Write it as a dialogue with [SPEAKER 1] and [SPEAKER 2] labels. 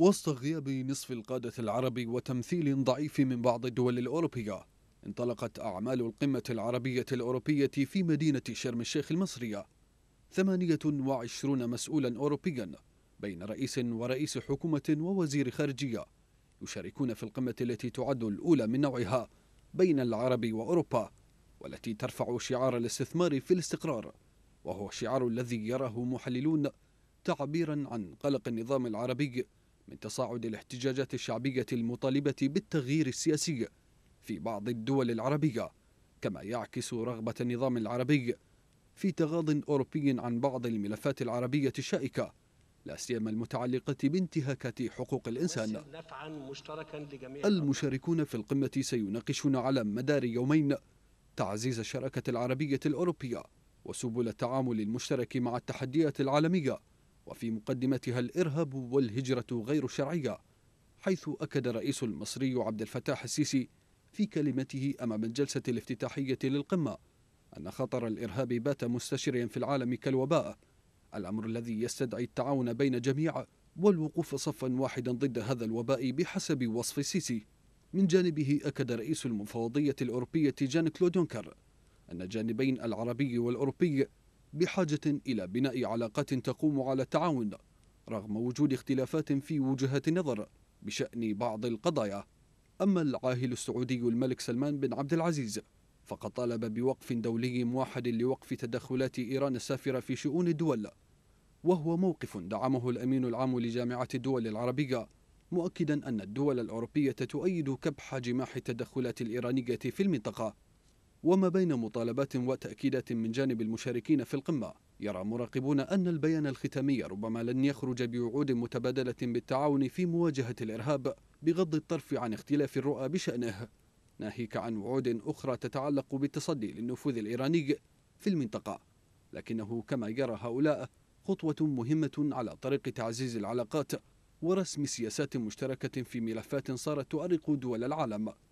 [SPEAKER 1] وسط غياب نصف القادة العرب وتمثيل ضعيف من بعض الدول الأوروبية انطلقت أعمال القمة العربية الأوروبية في مدينة شرم الشيخ المصرية 28 مسؤولا أوروبيا بين رئيس ورئيس حكومة ووزير خارجية يشاركون في القمة التي تعد الأولى من نوعها بين العرب وأوروبا والتي ترفع شعار الاستثمار في الاستقرار وهو الشعار الذي يراه محللون تعبيرا عن قلق النظام العربي من تصاعد الاحتجاجات الشعبية المطالبة بالتغيير السياسي في بعض الدول العربية كما يعكس رغبة النظام العربي في تغاض أوروبي عن بعض الملفات العربية الشائكة لا سيما المتعلقة بانتهاكات حقوق الإنسان المشاركون في القمة سيناقشون على مدار يومين تعزيز الشراكة العربية الأوروبية وسبل التعامل المشترك مع التحديات العالمية وفي مقدمتها الإرهاب والهجرة غير الشرعية حيث أكد الرئيس المصري عبد الفتاح السيسي في كلمته أمام الجلسة الافتتاحية للقمة أن خطر الإرهاب بات مستشريا في العالم كالوباء الأمر الذي يستدعي التعاون بين جميع والوقوف صفا واحدا ضد هذا الوباء بحسب وصف السيسي من جانبه أكد رئيس المفوضية الأوروبية جان كلود يونكر أن الجانبين العربي والأوروبي بحاجة إلى بناء علاقات تقوم على التعاون رغم وجود اختلافات في وجهات النظر بشأن بعض القضايا أما العاهل السعودي الملك سلمان بن عبد العزيز فقد طالب بوقف دولي موحد لوقف تدخلات إيران السافرة في شؤون الدول وهو موقف دعمه الأمين العام لجامعة الدول العربية مؤكدا أن الدول الأوروبية تؤيد كبح جماح التدخلات الإيرانية في المنطقة وما بين مطالبات وتأكيدات من جانب المشاركين في القمة يرى مراقبون أن البيان الختامي ربما لن يخرج بوعود متبادلة بالتعاون في مواجهة الإرهاب بغض الطرف عن اختلاف الرؤى بشأنه ناهيك عن وعود أخرى تتعلق بالتصدي للنفوذ الإيراني في المنطقة لكنه كما يرى هؤلاء خطوة مهمة على طريق تعزيز العلاقات ورسم سياسات مشتركة في ملفات صارت تؤرق دول العالم